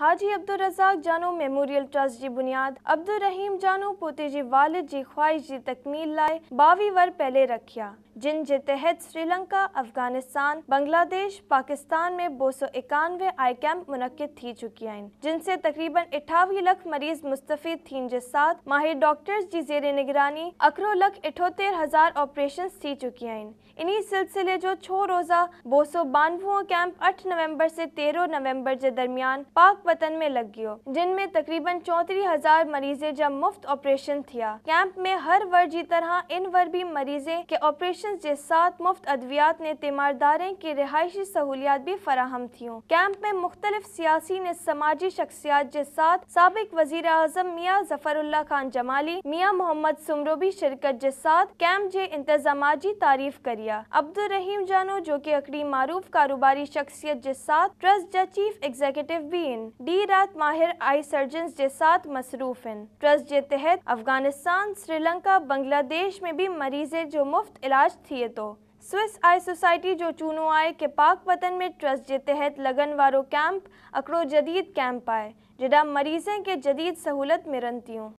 हाजी अब्दुल रजाक जानो memorial trust की बुनियाद अब्दुल रहीम जानो पोते जी वालिद की ख्वाहिश की तकमील लाए ॿावीह वर पहले रखिया जिन के तहत श्रीलंका अफगानिस्तान बांग्लादेश पाकिस्तान में दो सौ एकानवे आई कैंप मुनद थी चुकी हैं जिनसे तक़रीबन अठावी लख मरीज़ मुस्तफ़ थीन के साथ माहिर डॉक्टर्स की जेर निगरानी अखरों लख अठोतेर हज़ार ऑपरेशन थी चुकी हैं इन्हीं सिलसिले जो छो रोज़ा दो सौ ॿानवे कैंप अठ नवंबर से तेरह नवंबर के दरमियान पाक वतन में लग गयो जिनमें तकरीबन चौतरी हजार मरीजे जब मुफ्त ऑपरेशन थिया कैंप में हर वर जी तरह इन वर भी मरीजे के ऑपरेशन के साथ मुफ्त अद्वियात ने तीमारदारे की रिहायशी सहूलियात भी फराहम थी कैंप में मुख्तलिफ सियासी ने समाजी शख्सियात के साथ सबक वजीर अजम मियाँ जफरुल्ला खान जमाली मियाँ मोहम्मद सुमरो भी शिरकत के साथ कैंप के इंतजाम की तारीफ करिया अब्दुल रहीम जानो जो की अकड़ी मारूफ कारोबारी शख्सियत के साथ ट्रस्ट ज चीफ एग्जीक्यूटिव भी इन डी रात माहिर आई सर्जन के साथ मसरूफ हैं ट्रस्ट के तहत अफगानिस्तान श्रीलंका बंग्लादेश में भी मरीज़ जो मुफ्त इलाज थिए तो स्विस आई सोसाइटी जो चूनो आए के पाक वतन में ट्रस्ट के तहत लगन वो कैंप अकड़ो जदीद कैंप आए जडा मरीज़ें के जदीद सहूलत मिलन रनती